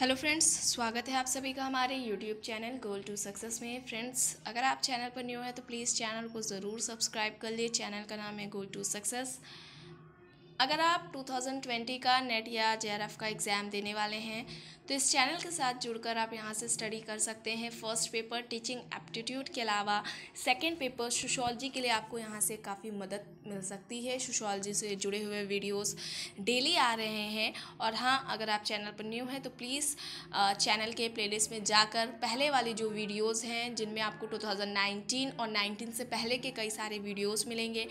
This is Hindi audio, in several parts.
हेलो फ्रेंड्स स्वागत है आप सभी का हमारे YouTube channel goal to success में फ्रेंड्स अगर आप चैनल पर न्यू हैं तो प्लीज़ चैनल को ज़रूर सब्सक्राइब कर लिए चैनल का नाम है गोल टू सक्सेस अगर आप 2020 का नेट या जे का एग्ज़ाम देने वाले हैं तो इस चैनल के साथ जुड़कर आप यहाँ से स्टडी कर सकते हैं फर्स्ट पेपर टीचिंग एप्टीट्यूड के अलावा सेकेंड पेपर सोशोलॉजी के लिए आपको यहाँ से काफ़ी मदद मिल सकती है सोशोलॉजी से जुड़े हुए वीडियोस डेली आ रहे हैं और हाँ अगर आप चैनल पर न्यू हैं तो प्लीज़ चैनल के प्ले में जाकर पहले वाली जो वीडियोज़ हैं जिनमें आपको टू और नाइनटीन से पहले के कई सारे वीडियोज़ मिलेंगे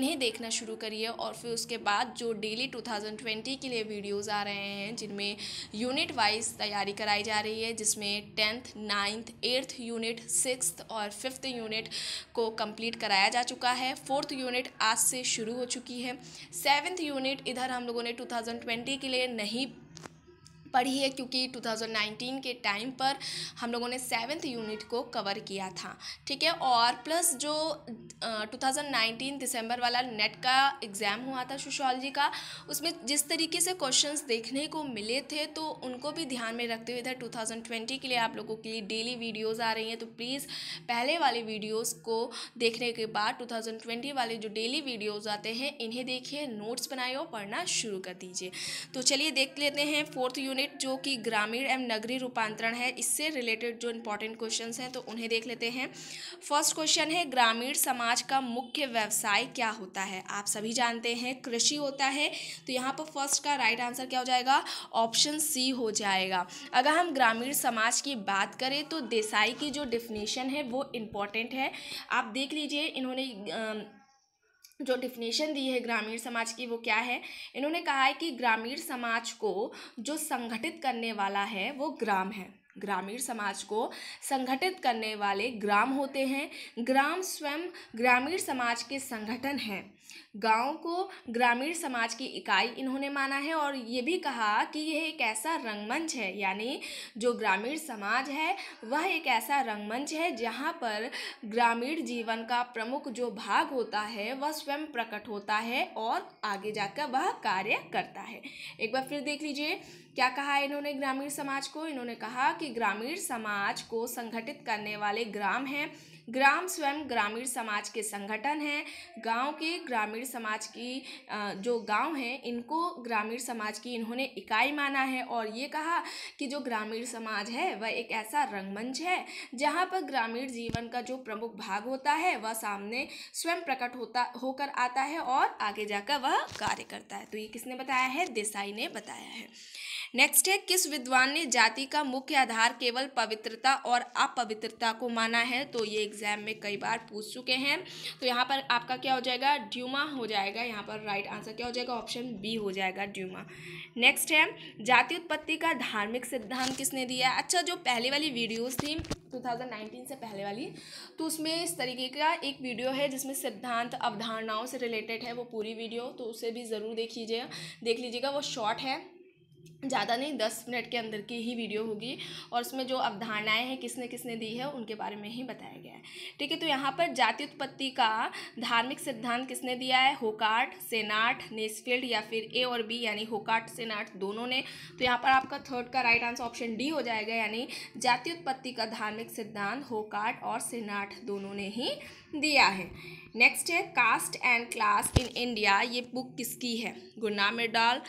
इन्हें देखना शुरू करिए और फिर उसके बाद जो डेली 2020 के लिए वीडियोस आ रहे हैं जिनमें यूनिट वाइज वाइज तैयारी कराई जा रही है जिसमें tenth ninth eighth unit six और फिफ्थ यूनिट को कंप्लीट कराया जा चुका है फोर्थ यूनिट आज से शुरू हो चुकी है सेवन्थ यूनिट इधर हम लोगों ने 2020 के लिए नहीं पढ़ी है क्योंकि 2019 के टाइम पर हम लोगों ने सेवन्थ यूनिट को कवर किया था ठीक है और प्लस जो आ, 2019 दिसंबर वाला नेट का एग्ज़ाम हुआ था सोशोलॉजी का उसमें जिस तरीके से क्वेश्चंस देखने को मिले थे तो उनको भी ध्यान में रखते हुए इधर 2020 के लिए आप लोगों के लिए डेली वीडियोज़ आ रही हैं तो प्लीज़ पहले वाले वीडियोज़ को देखने के बाद टू वाले जो डेली वीडियोज़ आते हैं इन्हें देखिए नोट्स बनाए और पढ़ना शुरू कर दीजिए तो चलिए देख लेते हैं फोर्थ यूनिट यूनिट जो कि ग्रामीण एवं नगरी रूपांतरण है इससे रिलेटेड जो इंपॉर्टेंट क्वेश्चंस हैं तो उन्हें देख लेते हैं फर्स्ट क्वेश्चन है ग्रामीण समाज का मुख्य व्यवसाय क्या होता है आप सभी जानते हैं कृषि होता है तो यहाँ पर फर्स्ट का राइट आंसर क्या हो जाएगा ऑप्शन सी हो जाएगा अगर हम ग्रामीण समाज की बात करें तो देसाई की जो डिफिनेशन है वो इम्पॉर्टेंट है आप देख लीजिए इन्होंने जो डिफिनेशन दी है ग्रामीण समाज की वो क्या है इन्होंने कहा है कि ग्रामीण समाज को जो संगठित करने वाला है वो ग्राम है ग्रामीण समाज को संगठित करने वाले ग्राम होते हैं ग्राम स्वयं ग्रामीण समाज के संगठन हैं गाँव को ग्रामीण समाज की इकाई इन्होंने माना है और ये भी कहा कि यह एक ऐसा रंगमंच है यानी जो ग्रामीण समाज है वह एक ऐसा रंगमंच है जहाँ पर ग्रामीण जीवन का प्रमुख जो भाग होता है वह स्वयं प्रकट होता है और आगे जाकर वह कार्य करता है एक बार फिर देख लीजिए क्या कहा इन्होंने ग्रामीण समाज को इन्होंने कहा कि ग्रामीण समाज को संगठित करने वाले ग्राम हैं ग्राम स्वयं ग्रामीण समाज के संगठन हैं गांव के ग्रामीण समाज की जो गांव हैं इनको ग्रामीण समाज की इन्होंने इकाई माना है और ये कहा कि जो ग्रामीण समाज है वह एक ऐसा रंगमंच है जहां पर ग्रामीण जीवन का जो प्रमुख भाग होता है वह सामने स्वयं प्रकट होता होकर आता है और आगे जाकर वह कार्य करता है तो ये किसने बताया है देसाई ने बताया है नेक्स्ट है किस विद्वान ने जाति का मुख्य आधार केवल पवित्रता और अपवित्रता को माना है तो ये एग्जाम में कई बार पूछ चुके हैं तो यहाँ पर आपका क्या हो जाएगा ड्यूमा हो जाएगा यहाँ पर राइट आंसर क्या हो जाएगा ऑप्शन बी हो जाएगा ड्यूमा नेक्स्ट है जाति उत्पत्ति का धार्मिक सिद्धांत किसने दिया अच्छा जो पहले वाली वीडियोज़ थी 2019 से पहले वाली तो उसमें इस तरीके का एक वीडियो है जिसमें सिद्धांत अवधारणाओं से रिलेटेड है वो पूरी वीडियो तो उसे भी ज़रूर देख लीजिएगा देख लीजिएगा वो शॉर्ट है ज़्यादा नहीं दस मिनट के अंदर की ही वीडियो होगी और उसमें जो अवधारणाएँ हैं किसने किसने दी है उनके बारे में ही बताया गया है ठीक है तो यहाँ पर जाति उत्पत्ति का धार्मिक सिद्धांत किसने दिया है होकाट सेनाट नेसफील्ड या फिर ए और बी यानी होकाट सेनाट दोनों ने तो यहाँ पर आपका थर्ड का राइट आंसर ऑप्शन डी हो जाएगा यानी जाति उत्पत्ति का धार्मिक सिद्धांत होकाट और सेनाट दोनों ने ही दिया है नेक्स्ट है caste and class in India ये बुक किसकी है गुरनामिर डाल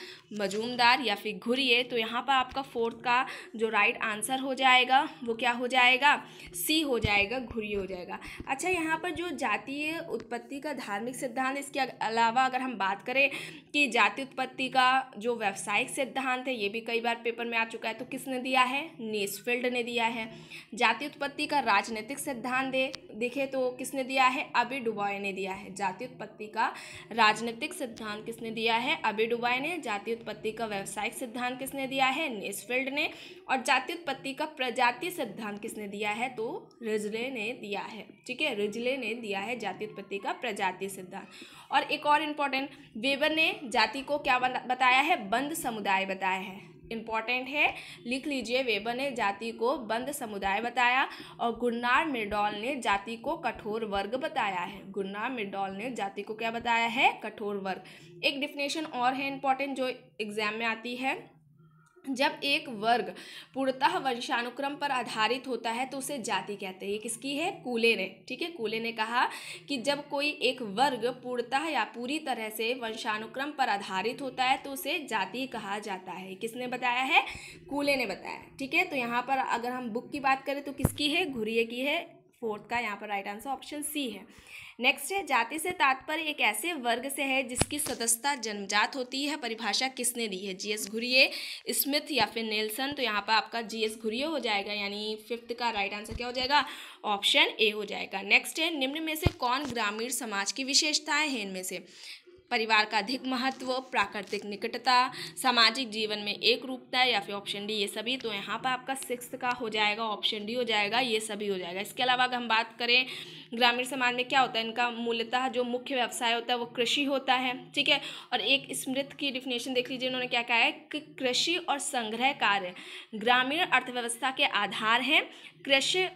मजूमदार या फिर घुरी ज़रूरी है तो यहाँ पर आपका फोर्थ का जो राइट आंसर हो जाएगा वो क्या हो जाएगा सी हो जाएगा घुरी हो जाएगा अच्छा यहाँ पर जो जातीय उत्पत्ति का धार्मिक सिद्धांत इसके अलावा अगर हम बात करें कि जाति उत्पत्ति का जो व्यावसायिक सिद्धांत है ये भी कई बार पेपर में आ चुका है तो किसने दिया है नेसफील्ड ने दिया है जाति उत्पत्ति का राजनीतिक सिद्धांत दे देखे तो किसने दिया है अबी डुबॉय ने दिया है जाति उत्पत्ति का राजनीतिक सिद्धांत किसने दिया है अबी डुबॉय ने जाति उत्पत्ति का व्यवसायिक सिद्धांत सिद्धांत किसने दिया है नेसफील्ड ने और जाति उत्पत्ति का प्रजाति सिद्धांत किसने दिया है तो रिजले ने दिया है ठीक है रिजले ने दिया है जाति उत्पत्ति का प्रजाति सिद्धांत और एक और इम्पॉर्टेंट वेबर ने जाति को क्या बताया है बंद समुदाय बताया है इम्पॉर्टेंट है लिख लीजिए वेबर ने जाति को बंद समुदाय बताया और गुन्नार मिडॉल ने जाति को कठोर वर्ग बताया है गुन्नार मिडॉल ने जाति को क्या बताया है कठोर वर्ग एक डिफिनेशन और है इम्पॉर्टेंट जो एग्जाम में आती है जब एक वर्ग पूर्णतः वंशानुक्रम पर आधारित होता है तो उसे जाति कहते हैं ये किसकी है कूले ने ठीक है कूले ने कहा कि जब कोई एक वर्ग पूर्णतः या पूरी तरह से वंशानुक्रम पर आधारित होता है तो उसे जाति कहा जाता है किसने बताया है कूले ने बताया ठीक है तो यहाँ पर अगर हम बुक की बात करें तो किसकी है घुरिए की है फोर्थ का यहाँ पर राइट आंसर ऑप्शन सी है नेक्स्ट है जाति से तात्पर्य एक ऐसे वर्ग से है जिसकी सदस्यता जन्मजात होती है परिभाषा किसने दी है जीएस घुरिये स्मिथ या फिर नेल्सन तो यहाँ पर आपका जीएस घुरिये हो जाएगा यानी फिफ्थ का राइट आंसर क्या हो जाएगा ऑप्शन ए हो जाएगा नेक्स्ट है निम्न में से कौन ग्रामीण समाज की विशेषताएं हैं इनमें से परिवार का अधिक महत्व प्राकृतिक निकटता सामाजिक जीवन में एक रूपता या फिर ऑप्शन डी ये सभी तो यहाँ पर आपका सिक्स का हो जाएगा ऑप्शन डी हो जाएगा ये सभी हो जाएगा इसके अलावा अगर हम बात करें ग्रामीण समाज में क्या होता है इनका मूलतः जो मुख्य व्यवसाय होता है वो कृषि होता है ठीक है और एक स्मृत की डिफिनेशन देख लीजिए उन्होंने क्या कहा है कि कृषि और संग्रह कार्य ग्रामीण अर्थव्यवस्था के आधार हैं कृषि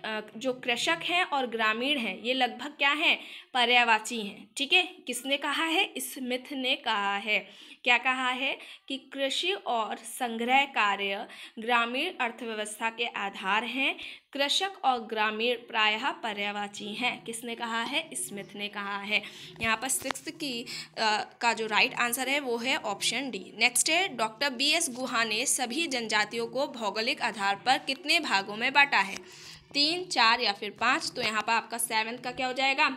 जो कृषक हैं और ग्रामीण हैं ये लगभग क्या हैं पर्यावाची हैं ठीक है ठीके? किसने कहा है स्मिथ ने कहा है क्या कहा है कि कृषि और संग्रह कार्य ग्रामीण अर्थव्यवस्था के आधार हैं कृषक और ग्रामीण प्रायः पर्यावाची हैं किसने कहा है स्मिथ ने कहा है यहाँ पर सिक्स की आ, का जो राइट आंसर है वो है ऑप्शन डी नेक्स्ट है डॉक्टर बी एस गुहा ने सभी जनजातियों को भौगोलिक आधार पर कितने भागों में बांटा है तीन चार या फिर पाँच तो यहाँ पर आपका सेवन्थ का क्या हो जाएगा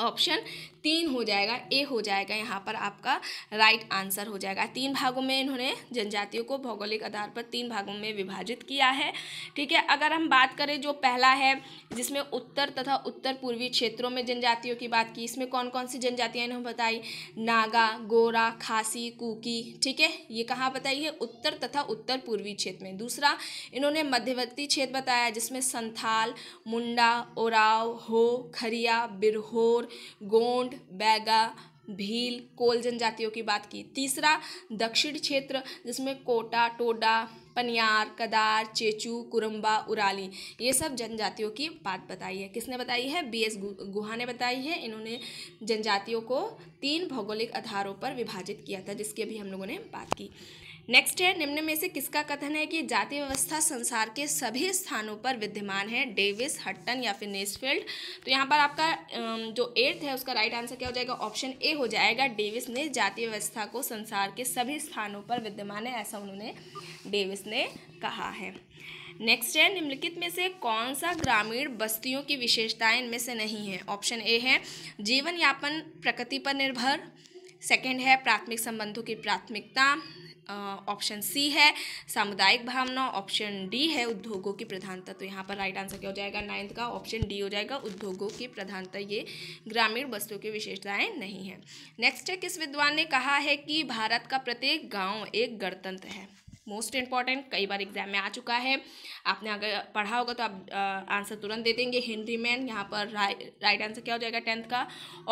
ऑप्शन तीन हो जाएगा ए हो जाएगा यहाँ पर आपका राइट आंसर हो जाएगा तीन भागों में इन्होंने जनजातियों को भौगोलिक आधार पर तीन भागों में विभाजित किया है ठीक है अगर हम बात करें जो पहला है जिसमें उत्तर तथा उत्तर पूर्वी क्षेत्रों में जनजातियों की बात की इसमें कौन कौन सी जनजातियाँ इन्होंने बताई नागा गोरा खासी कुकी ठीक है ये कहाँ बताई है उत्तर तथा उत्तर पूर्वी क्षेत्र में दूसरा इन्होंने मध्यवर्ती क्षेत्र बताया जिसमें संथाल मुंडा ओराव हो खरिया बिरहोर गोंड बैगा भील कोल जनजातियों की बात की तीसरा दक्षिण क्षेत्र जिसमें कोटा टोडा पनियार कदार चेचू कुरम्बा उराली ये सब जनजातियों की बात बताई है किसने बताई है बी एस गुहा ने बताई है इन्होंने जनजातियों को तीन भौगोलिक आधारों पर विभाजित किया था जिसकी अभी हम लोगों ने बात की नेक्स्ट है निम्न में से किसका कथन है कि जाति व्यवस्था संसार के सभी स्थानों पर विद्यमान है डेविस हट्टन या फिर नेसफील्ड तो यहाँ पर आपका जो एट्थ है उसका राइट आंसर क्या हो जाएगा ऑप्शन ए हो जाएगा डेविस ने जाति व्यवस्था को संसार के सभी स्थानों पर विद्यमान है ऐसा उन्होंने डेविस ने कहा है नेक्स्ट है निम्नलिखित में से कौन सा ग्रामीण बस्तियों की विशेषताएं इनमें से नहीं है ऑप्शन ए है जीवन यापन प्रकृति पर निर्भर सेकंड है प्राथमिक संबंधों की प्राथमिकता ऑप्शन सी है सामुदायिक भावना ऑप्शन डी है उद्योगों की प्रधानता तो यहाँ पर राइट आंसर क्या हो जाएगा नाइन्थ का ऑप्शन डी हो जाएगा उद्योगों की प्रधानता ये ग्रामीण वस्तुओं की विशेषताएं नहीं है नेक्स्ट है किस विद्वान ने कहा है कि भारत का प्रत्येक गाँव एक गणतंत्र है मोस्ट इंपॉर्टेंट कई बार एग्जाम में आ चुका है आपने अगर पढ़ा होगा तो आप आंसर तुरंत दे देंगे हेनरी मैन यहाँ पर राइट आंसर क्या हो जाएगा टेंथ का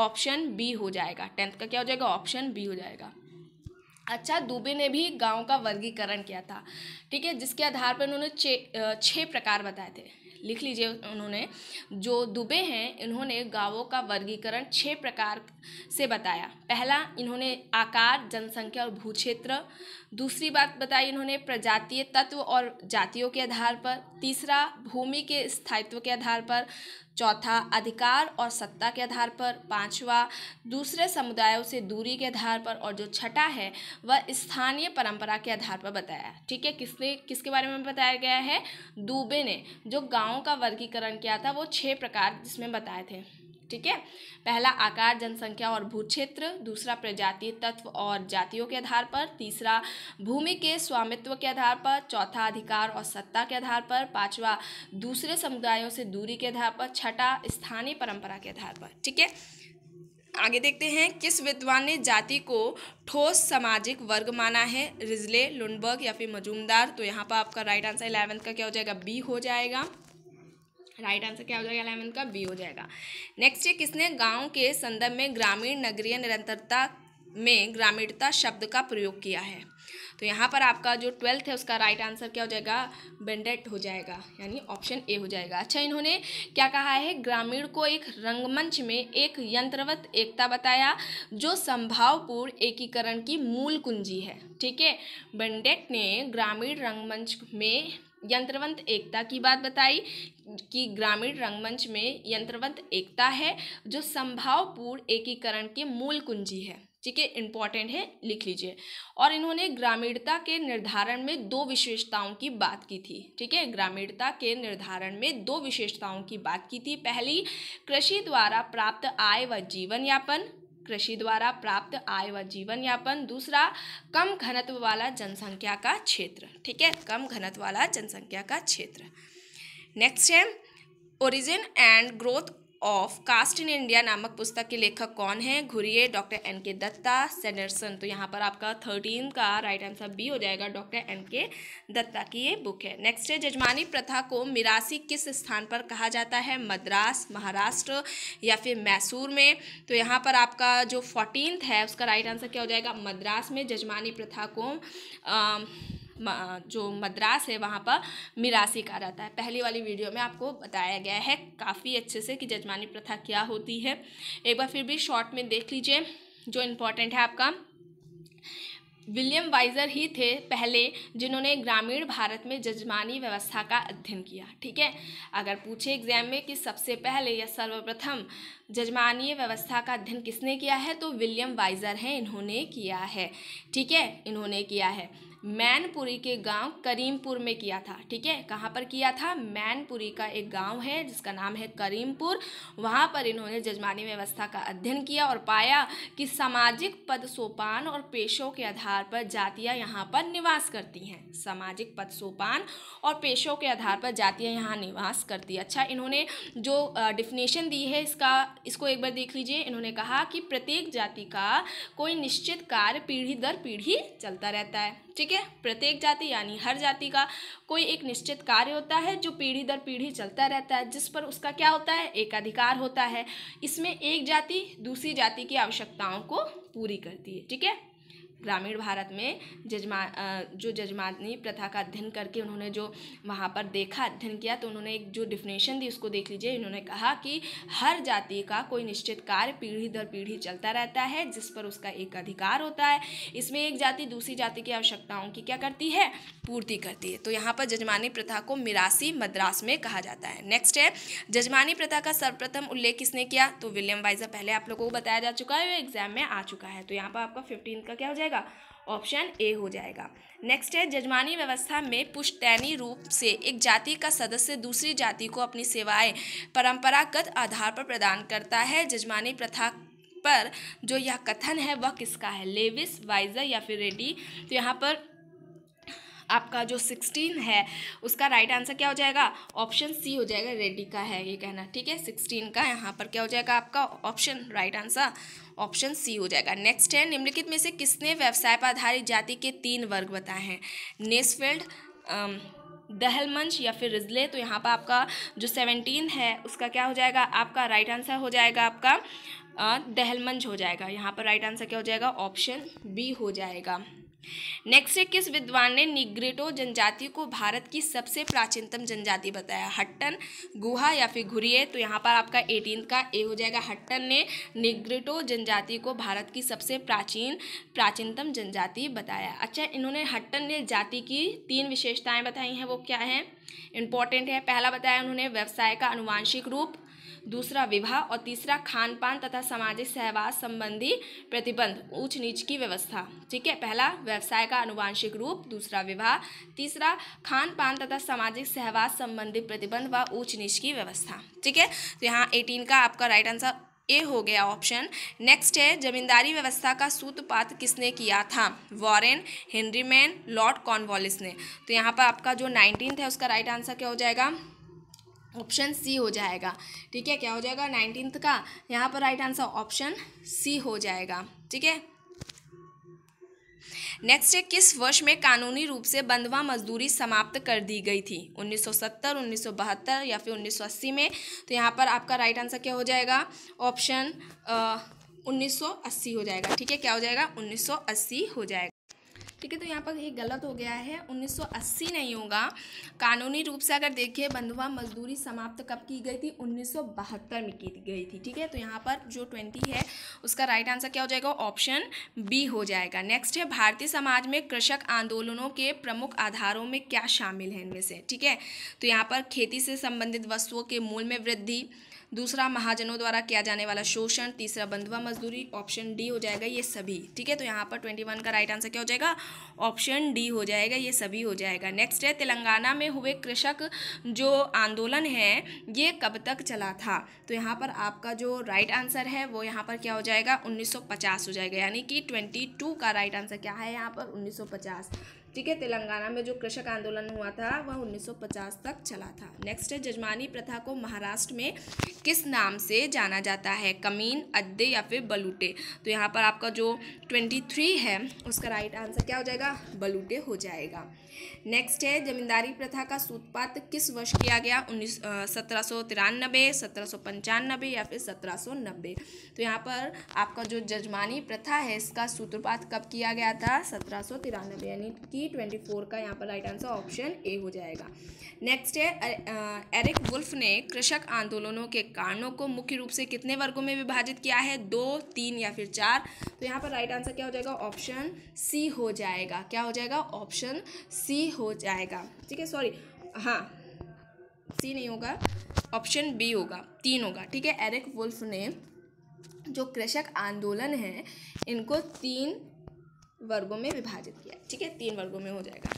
ऑप्शन बी हो जाएगा टेंथ का क्या हो जाएगा ऑप्शन बी हो जाएगा अच्छा दुबे ने भी गांव का वर्गीकरण किया था ठीक है जिसके आधार पर उन्होंने छः प्रकार बताए थे लिख लीजिए उन्होंने जो दुबे हैं इन्होंने गांवों का वर्गीकरण छः प्रकार से बताया पहला इन्होंने आकार जनसंख्या और भूक्षेत्र दूसरी बात बताई इन्होंने प्रजातीय तत्व और जातियों के आधार पर तीसरा भूमि के स्थायित्व के आधार पर चौथा अधिकार और सत्ता के आधार पर पांचवा दूसरे समुदायों से दूरी के आधार पर और जो छठा है वह स्थानीय परंपरा के आधार पर बताया ठीक है किसने किसके बारे में बताया गया है दुबे ने जो गाँव का वर्गीकरण किया था वो छः प्रकार जिसमें बताए थे ठीक है पहला आकार जनसंख्या और भू क्षेत्र दूसरा प्रजातीय तत्व और जातियों के आधार पर तीसरा भूमि के स्वामित्व के आधार पर चौथा अधिकार और सत्ता के आधार पर पांचवा दूसरे समुदायों से दूरी के आधार पर छठा स्थानीय परंपरा के आधार पर ठीक है आगे देखते हैं किस विद्वान ने जाति को ठोस सामाजिक वर्ग माना है रिजले लुंडबर्ग या फिर मजूमदार तो यहाँ पर आपका राइट आंसर इलेवेंथ का क्या हो जाएगा बी हो जाएगा राइट आंसर क्या हो जाएगा अलाइनमेंट का बी हो जाएगा नेक्स्ट है किसने गांव के संदर्भ में ग्रामीण नगरीय निरंतरता में ग्रामीणता शब्द का प्रयोग किया है तो यहाँ पर आपका जो ट्वेल्थ है उसका राइट आंसर क्या हो जाएगा बेंडेट हो जाएगा यानी ऑप्शन ए हो जाएगा अच्छा इन्होंने क्या कहा है ग्रामीण को एक रंगमंच में एक यंत्रवत एकता बताया जो संभावपूर्ण एकीकरण की मूल कुंजी है ठीक है बेंडेट ने ग्रामीण रंगमंच में यंत्रवंत एकता की बात बताई कि ग्रामीण रंगमंच में यंत्रवंत एकता है जो संभावपूर्ण एकीकरण के मूल कुंजी है ठीक है इंपॉर्टेंट है लिख लीजिए और इन्होंने ग्रामीणता के निर्धारण में दो विशेषताओं की बात की थी ठीक है ग्रामीणता के निर्धारण में दो विशेषताओं की बात की थी पहली कृषि द्वारा प्राप्त आय व जीवन यापन कृषि द्वारा प्राप्त आय व जीवन यापन दूसरा कम घनत्व वाला जनसंख्या का क्षेत्र ठीक है कम घनत्व वाला जनसंख्या का क्षेत्र नेक्स्ट है origin and growth of caste in India नामक पुस्तक के लेखक कौन हैं घुरिए डॉक्टर एन के दत्ता सेनरसन तो यहाँ पर आपका थर्टीन का राइट आंसर बी हो जाएगा डॉक्टर एन के दत्ता की ये बुक है नेक्स्ट है जजमानी प्रथा को मिरासी किस स्थान पर कहा जाता है मद्रास महाराष्ट्र या फिर मैसूर में तो यहाँ पर आपका जो फोर्टीन है उसका राइट आंसर क्या हो जाएगा मद्रास में जजमानी प्रथा को आ, जो मद्रास है वहाँ पर मिरासी का रहता है पहली वाली वीडियो में आपको बताया गया है काफ़ी अच्छे से कि जजमानी प्रथा क्या होती है एक बार फिर भी शॉर्ट में देख लीजिए जो इम्पोर्टेंट है आपका विलियम वाइजर ही थे पहले जिन्होंने ग्रामीण भारत में जजमानी व्यवस्था का अध्ययन किया ठीक है अगर पूछे एग्जाम में कि सबसे पहले या सर्वप्रथम जजमानीय व्यवस्था का अध्ययन किसने किया है तो विलियम वाइजर हैं इन्होंने किया है ठीक है इन्होंने किया है मैनपुरी के गांव करीमपुर में किया था ठीक है कहाँ पर किया था मैनपुरी का एक गांव है जिसका नाम है करीमपुर वहाँ पर इन्होंने जजमानी व्यवस्था का अध्ययन किया और पाया कि सामाजिक पद सोपान और पेशों के आधार पर जातियाँ यहाँ पर निवास करती हैं सामाजिक पद सोपान और पेशों के आधार पर जातियाँ यहाँ निवास करती अच्छा इन्होंने जो डिफिनेशन दी है इसका इसको एक बार देख लीजिए इन्होंने कहा कि प्रत्येक जाति का कोई निश्चित कार्य पीढ़ी दर पीढ़ी चलता रहता है ठीक है है प्रत्येक जाति यानी हर जाति का कोई एक निश्चित कार्य होता है जो पीढ़ी दर पीढ़ी चलता रहता है जिस पर उसका क्या होता है एक अधिकार होता है इसमें एक जाति दूसरी जाति की आवश्यकताओं को पूरी करती है ठीक है ग्रामीण भारत में जजमा जो जजमानी प्रथा का अध्ययन करके उन्होंने जो वहाँ पर देखा अध्ययन किया तो उन्होंने एक जो डिफिनेशन दी उसको देख लीजिए इन्होंने कहा कि हर जाति का कोई निश्चित कार्य पीढ़ी दर पीढ़ी चलता रहता है जिस पर उसका एक अधिकार होता है इसमें एक जाति दूसरी जाति की आवश्यकताओं की क्या करती है पूर्ति करती है तो यहाँ पर जजमानी प्रथा को मिरासी मद्रास में कहा जाता है नेक्स्ट है जजमानी प्रथा का सर्वप्रथम उल्लेख किसने किया तो विलियम वाइजर पहले आप लोगों को बताया जा चुका है एग्जाम में आ चुका है तो यहाँ पर आपका फिफ्टीन का क्या हो जाएगा जाएगा ऑप्शन ए हो जाएगा नेक्स्ट है जजमानी व्यवस्था में पुश्तैनी रूप से एक जाति का सदस्य दूसरी जाति को अपनी सेवाएं परंपरागत आधार पर प्रदान करता है जजमानी प्रथा पर जो यह कथन है वह किसका है लेविस वाइजर या फिर रेडी तो यहाँ पर आपका जो सिक्सटीन है उसका राइट right आंसर क्या हो जाएगा ऑप्शन सी हो जाएगा रेडी का है ये कहना ठीक है सिक्सटीन का यहाँ पर क्या हो जाएगा आपका option right answer option C हो जाएगा नेक्स्ट है निम्नलिखित में से किसने व्यवसाय पर आधारित जाति के तीन वर्ग बताए हैं नेसफील्ड दहलमंच um, या फिर रिजले तो यहाँ पर आपका जो सेवनटीन है उसका क्या हो जाएगा आपका राइट आंसर हो जाएगा आपका दहलमंच uh, हो जाएगा यहाँ पर राइट आंसर क्या हो जाएगा ऑप्शन बी हो जाएगा नेक्स्ट है किस विद्वान ने निग्रेटो जनजाति को भारत की सबसे प्राचीनतम जनजाति बताया हट्टन गुहा या फिर घुरिए तो यहाँ पर आपका एटीन का ए हो जाएगा हट्टन ने निग्रेटो जनजाति को भारत की सबसे प्राचीन प्राचीनतम जनजाति बताया अच्छा इन्होंने हट्टन ने जाति की तीन विशेषताएं बताई हैं वो क्या हैं इंपॉर्टेंट है पहला बताया उन्होंने व्यवसाय का अनुवांशिक रूप दूसरा विवाह और तीसरा खान पान तथा सामाजिक सहवास संबंधी प्रतिबंध ऊंच नीच की व्यवस्था ठीक है पहला व्यवसाय का अनुवांशिक रूप दूसरा विवाह तीसरा खान पान तथा सामाजिक सहवास संबंधी प्रतिबंध व ऊंच नीच की व्यवस्था ठीक है तो यहाँ एटीन का आपका राइट आंसर ए हो गया ऑप्शन नेक्स्ट है जमींदारी व्यवस्था का सूत्रपात किसने किया था वॉरेन हेनरीमैन लॉर्ड कॉर्नवॉलिस ने तो यहाँ पर आपका जो नाइनटीन है उसका राइट आंसर क्या हो जाएगा ऑप्शन सी हो जाएगा ठीक है क्या हो जाएगा नाइनटीन्थ का यहाँ पर राइट आंसर ऑप्शन सी हो जाएगा ठीक है नेक्स्ट है किस वर्ष में कानूनी रूप से बंधवा मजदूरी समाप्त कर दी गई थी 1970, 1972 या फिर 1980 में तो यहाँ पर आपका राइट आंसर क्या हो जाएगा ऑप्शन 1980 हो जाएगा ठीक है क्या हो जाएगा 1980 हो जाएगा ठीक है तो यहाँ पर ये गलत हो गया है 1980 नहीं होगा कानूनी रूप से अगर देखिए बंधुआ मजदूरी समाप्त कब की गई थी उन्नीस में की गई थी ठीक है तो यहाँ पर जो ट्वेंटी है उसका राइट आंसर क्या हो जाएगा ऑप्शन बी हो जाएगा नेक्स्ट है भारतीय समाज में कृषक आंदोलनों के प्रमुख आधारों में क्या शामिल है इनमें से ठीक है तो यहाँ पर खेती से संबंधित वस्तुओं के मूल में वृद्धि दूसरा महाजनों द्वारा किया जाने वाला शोषण तीसरा बंधुआ मजदूरी ऑप्शन डी हो जाएगा ये सभी ठीक है तो यहाँ पर ट्वेंटी वन का राइट आंसर क्या हो जाएगा ऑप्शन डी हो जाएगा ये सभी हो जाएगा नेक्स्ट है तेलंगाना में हुए कृषक जो आंदोलन है ये कब तक चला था तो यहाँ पर आपका जो राइट आंसर है वो यहाँ पर क्या हो जाएगा उन्नीस हो जाएगा यानी कि ट्वेंटी का राइट आंसर क्या है यहाँ पर उन्नीस ठीक है तेलंगाना में जो कृषक आंदोलन हुआ था वह 1950 तक चला था नेक्स्ट है जजमानी प्रथा को महाराष्ट्र में किस नाम से जाना जाता है कमीन अद्दे या फिर बलूटे तो यहाँ पर आपका जो 23 है उसका राइट आंसर क्या हो जाएगा बलूटे हो जाएगा नेक्स्ट है जमींदारी प्रथा का सूतपात किस वर्ष किया गया उन्नीस सत्रह सौ तिरानबे सत्रह सौ पंचानबे या फिर सत्रह सौ नब्बे तो यहाँ पर आपका जो जजमानी प्रथा है इसका सूत्रपात कब किया गया था सत्रह सौ तिरानबे यानी कि ही ट्वेंटी फोर का यहाँ पर राइट आंसर ऑप्शन ए हो जाएगा नेक्स्ट है एरिक वुल्फ ने कृषक आंदोलनों के कारणों को मुख्य रूप से कितने वर्गों में विभाजित किया है दो तीन या फिर चार तो यहाँ पर राइट आंसर क्या हो जाएगा ऑप्शन सी हो जाएगा क्या हो जाएगा ऑप्शन सी हो जाएगा ठीक है सॉरी हाँ सी नहीं होगा ऑप्शन बी होगा तीन होगा ठीक है एरिक वुल्फ ने जो कृषक आंदोलन है इनको तीन वर्गों में विभाजित किया ठीक है तीन वर्गों में हो जाएगा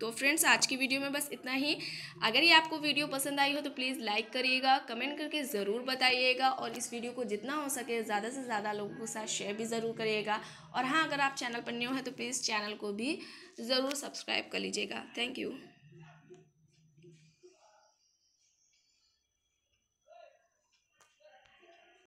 तो फ्रेंड्स आज की वीडियो में बस इतना ही अगर ये आपको वीडियो पसंद आई हो तो प्लीज़ लाइक करिएगा कमेंट करके ज़रूर बताइएगा और इस वीडियो को जितना हो सके ज़्यादा से ज़्यादा लोगों के साथ शेयर भी ज़रूर करिएगा और हाँ अगर आप चैनल पर न्यू हैं तो प्लीज़ चैनल को भी ज़रूर सब्सक्राइब कर लीजिएगा थैंक यू